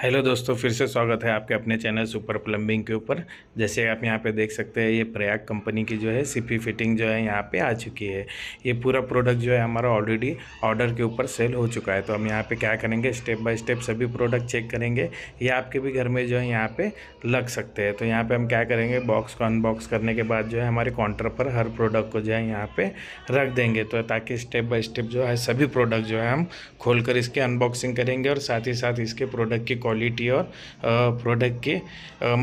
hello दोस्तों फिर से स्वागत है आपके अपने चैनल सुपर प्लम्बिंग के ऊपर जैसे आप यहाँ पे देख सकते हैं ये प्रयाग कंपनी की जो है सीपी फिटिंग जो है यहाँ पे आ चुकी है ये पूरा प्रोडक्ट जो है हमारा ऑलरेडी ऑर्डर के ऊपर सेल हो चुका है तो हम यहाँ पे क्या करेंगे स्टेप बाय स्टेप सभी प्रोडक्ट चेक करेंगे ये आपके भी घर में जो है यहाँ पर लग सकते हैं तो यहाँ पर हम क्या करेंगे बॉक्स को अनबॉक्स करने के बाद जो है हमारे काउंटर पर हर प्रोडक्ट को जो है यहाँ पर रख देंगे तो ताकि स्टेप बाय स्टेप जो है सभी प्रोडक्ट जो है हम खोल इसके अनबॉक्सिंग करेंगे और साथ ही साथ इसके प्रोडक्ट की क्वालिटी और प्रोडक्ट के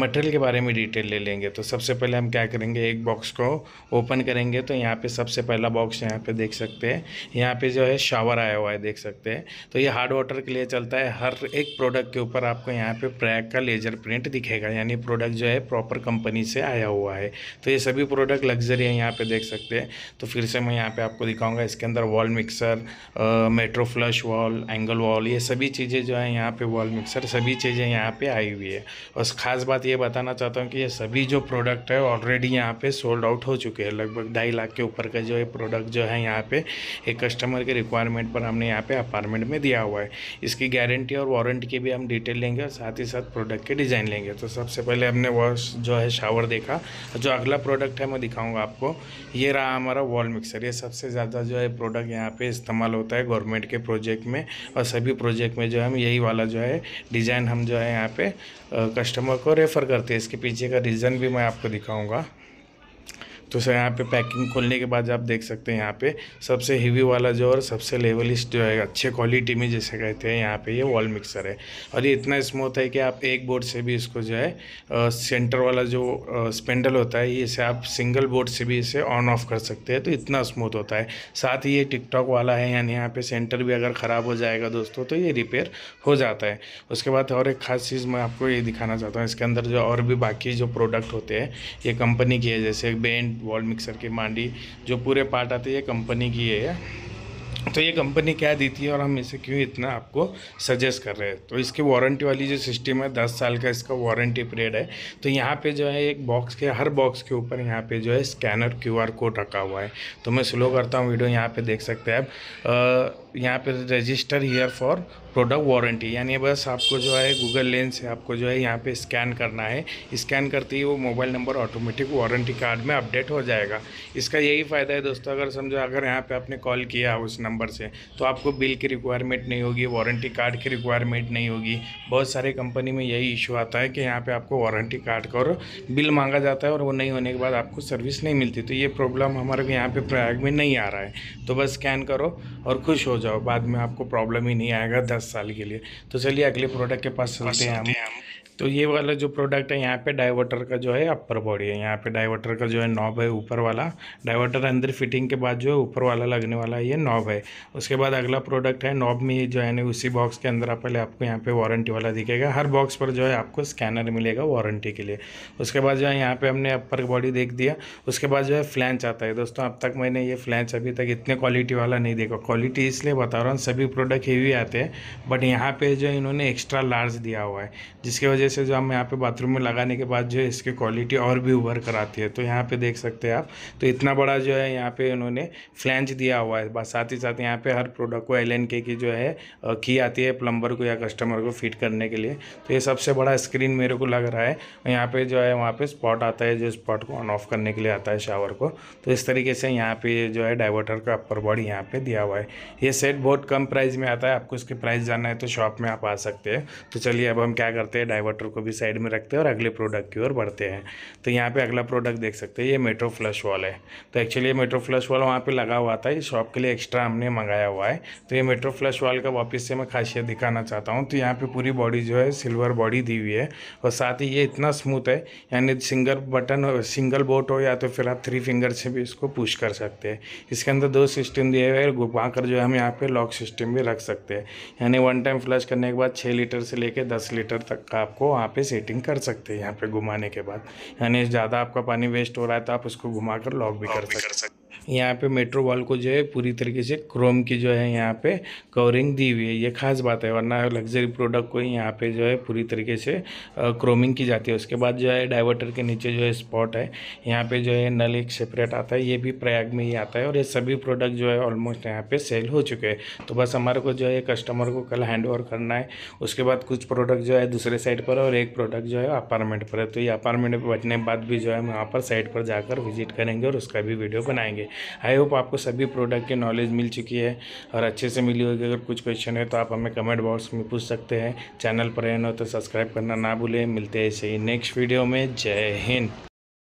मटेरियल के बारे में डिटेल ले लेंगे तो सबसे पहले हम क्या करेंगे एक बॉक्स को ओपन करेंगे तो यहाँ पे सबसे पहला बॉक्स यहाँ पे देख सकते हैं यहाँ पे जो है शावर आया हुआ है देख सकते हैं तो ये हार्ड वाटर के लिए चलता है हर एक प्रोडक्ट के ऊपर आपको यहाँ पर प्रैग का लेजर प्रिंट दिखेगा यानी प्रोडक्ट जो है प्रॉपर कंपनी से आया हुआ है तो ये सभी प्रोडक्ट लग्जरी है यहाँ पर देख सकते हैं तो फिर से मैं यहाँ पर आपको दिखाऊंगा इसके अंदर wall mixer metro flush wall angle wall ये सभी चीज़ें जो है यहाँ पे वॉल मिक्सर अक्सर सभी चीज़ें यहाँ पे आई हुई है और ख़ास बात ये बताना चाहता हूँ कि ये सभी जो प्रोडक्ट है ऑलरेडी यहाँ पे सोल्ड आउट हो चुके हैं लगभग ढाई लाख के ऊपर का जो है प्रोडक्ट जो है यहाँ पे एक कस्टमर के रिक्वायरमेंट पर हमने यहाँ पे अपार्टमेंट में दिया हुआ है इसकी गारंटी और वारंटी की भी हम डिटेल लेंगे और साथ ही साथ प्रोडक्ट के डिज़ाइन लेंगे तो सबसे पहले हमने वॉश जो है शावर देखा जो अगला प्रोडक्ट है मैं दिखाऊँगा आपको ये रहा हमारा वॉल मिक्सर ये सबसे ज़्यादा जो है प्रोडक्ट यहाँ पर इस्तेमाल होता है गवर्नमेंट के प्रोजेक्ट में और सभी प्रोजेक्ट में जो हम यही वाला जो है डिज़ाइन हम जो है यहाँ पे कस्टमर को रेफ़र करते हैं इसके पीछे का रीज़न भी मैं आपको दिखाऊंगा तो सर यहाँ पे पैकिंग खोलने के बाद आप देख सकते हैं यहाँ पे सबसे हीवी वाला जो और सबसे लेवलिस्ट जो है अच्छे क्वालिटी में जैसे कहते हैं यहाँ पे ये वॉल मिक्सर है और ये इतना स्मूथ है कि आप एक बोर्ड से भी इसको जो है सेंटर वाला जो स्पेंडल होता है इसे आप सिंगल बोर्ड से भी इसे ऑन ऑफ कर सकते हैं तो इतना स्मूथ होता है साथ ही ये टिकटॉक वाला है यानी यहाँ पर सेंटर भी अगर ख़राब हो जाएगा दोस्तों तो ये रिपेयर हो जाता है उसके बाद और एक खास चीज़ मैं आपको ये दिखाना चाहता हूँ इसके अंदर जो और भी बाकी जो प्रोडक्ट होते हैं ये कंपनी की है जैसे बैंड वॉल मिक्सर की मांडी जो पूरे पार्ट आते हैं ये कंपनी की है तो ये कंपनी क्या देती है और हम इसे क्यों इतना आपको सजेस्ट कर रहे हैं तो इसकी वारंटी वाली जो सिस्टम है दस साल का इसका वारंटी पीरियड है तो यहाँ पे जो है एक बॉक्स के हर बॉक्स के ऊपर यहाँ पे जो है स्कैनर क्यूआर कोड रखा हुआ है तो मैं स्लो करता हूँ वीडियो यहाँ पे देख सकते हैं आप यहाँ पे register here for product warranty यानी बस आपको जो है गूगल लेंस से आपको जो है यहाँ पे स्कैन करना है स्कैन करते ही वो mobile number automatic warranty card में अपडेट हो जाएगा इसका यही फ़ायदा है दोस्तों अगर समझो अगर यहाँ पे आपने कॉल किया उस नंबर से तो आपको बिल की रिक्वायरमेंट नहीं होगी वारंटी कार्ड की रिक्वायरमेंट नहीं होगी बहुत सारे कंपनी में यही इशू आता है कि यहाँ पर आपको वारंटी कार्ड का और बिल मांगा जाता है और वो नहीं होने के बाद आपको सर्विस नहीं मिलती तो ये प्रॉब्लम हमारे यहाँ पर प्रयाग में नहीं आ रहा है तो बस स्कैन करो और खुश हो जाओ बाद में आपको प्रॉब्लम ही नहीं आएगा साल के लिए तो चलिए अगले प्रोडक्ट के पास चलते हैं हम तो ये वाला जो प्रोडक्ट है यहाँ पे डाइवर्टर का जो है अपर बॉडी है यहाँ पे डाइवर्टर का जो है नॉब है ऊपर वाला डाइवर्टर अंदर फिटिंग के बाद जो है ऊपर वाला लगने वाला ये नॉब है उसके बाद अगला प्रोडक्ट है नॉब में जो है ना उसी बॉक्स के अंदर आप पहले आपको यहाँ पे वारंटी वाला दिखेगा हर बॉक्स पर जो है आपको स्कैनर मिलेगा वारंटी के लिए उसके बाद जो है यहाँ पर हमने अपर बॉडी देख दिया उसके बाद जो है फ्लैंच आता है दोस्तों अब तक मैंने ये फ्लैंच अभी तक इतने क्वालिटी वाला नहीं देखा क्वालिटी इसलिए बता रहा हूँ सभी प्रोडक्ट हेवी आते हैं बट यहाँ पर जो है इन्होंने एक्स्ट्रा लार्ज दिया हुआ है जिसकी वजह वजह से जो हम यहाँ पे बाथरूम में लगाने के बाद जो है इसकी क्वालिटी और भी उभर कर आती है तो यहाँ पे देख सकते हैं आप तो इतना बड़ा जो है यहाँ पे इन्होंने फ्लैंज दिया हुआ है साथ ही साथ यहाँ पे हर प्रोडक्ट को एल की जो है की आती है प्लम्बर को या कस्टमर को फिट करने के लिए तो ये सबसे बड़ा स्क्रीन मेरे को लग रहा है यहाँ पर जो है वहाँ पर स्पॉट आता है जो स्पॉट को ऑन ऑफ करने के लिए आता है शावर को तो इस तरीके से यहाँ पर जो है डाइवर्टर का अपर बॉडी यहाँ पर दिया हुआ है ये सेट बहुत कम प्राइस में आता है आपको इसके प्राइस जानना है तो शॉप में आप आ सकते हैं तो चलिए अब हम क्या करते हैं डाइवर्टर वाटर को भी साइड में रखते हैं और अगले प्रोडक्ट की ओर बढ़ते हैं तो यहाँ पे अगला प्रोडक्ट देख सकते हैं ये मेट्रो फ्लश वॉल है तो एक्चुअली ये मेट्रो फ्लश वॉल वहाँ पे लगा हुआ था ये शॉप के लिए एक्स्ट्रा हमने मंगाया हुआ है तो ये मेट्रो फ्लश वॉल का वापस से मैं खासियत दिखाना चाहता हूँ तो यहाँ पर पूरी बॉडी जो है सिल्वर बॉडी दी हुई है और साथ ही ये इतना स्मूथ है यानी सिंगल बटन सिंगल बोट हो या तो फिर आप थ्री फिंगर से भी इसको पुश कर सकते हैं इसके अंदर दो सिस्टम दिए हुए हैं कर जो हम यहाँ पे लॉक सिस्टम भी रख सकते हैं यानी वन टाइम फ्लश करने के बाद छः लीटर से लेकर दस लीटर तक का आपको वहाँ पे सेटिंग कर सकते हैं यहाँ पे घुमाने के बाद यानी ज़्यादा आपका पानी वेस्ट हो रहा है तो आप उसको घुमा कर लॉक भी कर सकते हैं यहाँ पे मेट्रो वॉल को जो है पूरी तरीके से क्रोम की जो है यहाँ पे कवरिंग दी हुई है ये खास बात है वरना लग्जरी प्रोडक्ट को ही यहाँ पे जो है पूरी तरीके से क्रोमिंग की जाती है उसके बाद जो है डाइवर्टर के नीचे जो है स्पॉट है यहाँ पे जो है नल एक सेपरेट आता है ये भी प्रयाग में ही आता है और ये सभी प्रोडक्ट जो है ऑलमोस्ट यहाँ पर सेल हो चुके हैं तो बस हमारे को जो है कस्टमर को कल हैंड ओवर करना है उसके बाद कुछ प्रोडक्ट जो है दूसरे साइड पर और एक प्रोडक्ट जो है अपार्टमेंट पर है तो ये अपार्टमेंट पर बचने के बाद भी जो है हम वहाँ पर साइड पर जाकर विजिट करेंगे और उसका भी वीडियो बनाएंगे आई होप आपको सभी प्रोडक्ट की नॉलेज मिल चुकी है और अच्छे से मिली होगी अगर कुछ क्वेश्चन है तो आप हमें कमेंट बॉक्स में पूछ सकते हैं चैनल पर रहना हो तो सब्सक्राइब करना ना भूलें मिलते हैं ऐसे ही नेक्स्ट वीडियो में जय हिंद